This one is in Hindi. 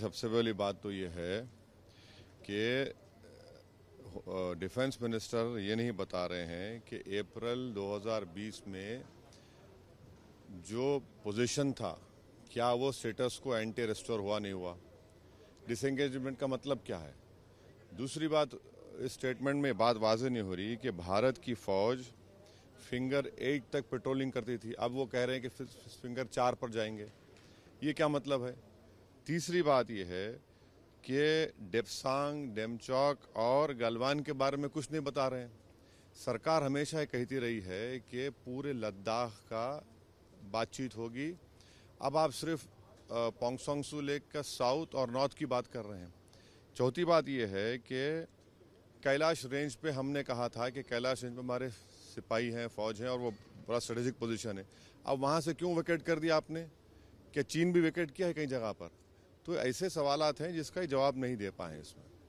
सबसे पहली बात तो ये है कि डिफेंस मिनिस्टर ये नहीं बता रहे हैं कि अप्रैल 2020 में जो पोजीशन था क्या वो स्टेटस को एंटी रेस्टोर हुआ नहीं हुआ डिसंगेजमेंट का मतलब क्या है दूसरी बात इस स्टेटमेंट में बात वाजे नहीं हो रही कि भारत की फौज फिंगर एट तक पेट्रोलिंग करती थी अब वो कह रहे हैं कि फिंगर चार पर जाएंगे ये क्या मतलब है तीसरी बात यह है कि डेपसांग डेमचौक और गलवान के बारे में कुछ नहीं बता रहे हैं सरकार हमेशा ये कहती रही है कि पूरे लद्दाख का बातचीत होगी अब आप सिर्फ पोंगसोंगसू लेक का साउथ और नॉर्थ की बात कर रहे हैं चौथी बात यह है कि कैलाश रेंज पे हमने कहा था कि कैलाश रेंज पे हमारे सिपाही हैं फौज हैं और वो बड़ा स्ट्रेटेजिक पोजीशन है अब वहाँ से क्यों विकेट कर दिया आपने क्या चीन भी विकेट किया है कई जगह पर तो ऐसे सवालत हैं जिसका जवाब नहीं दे पाए इसमें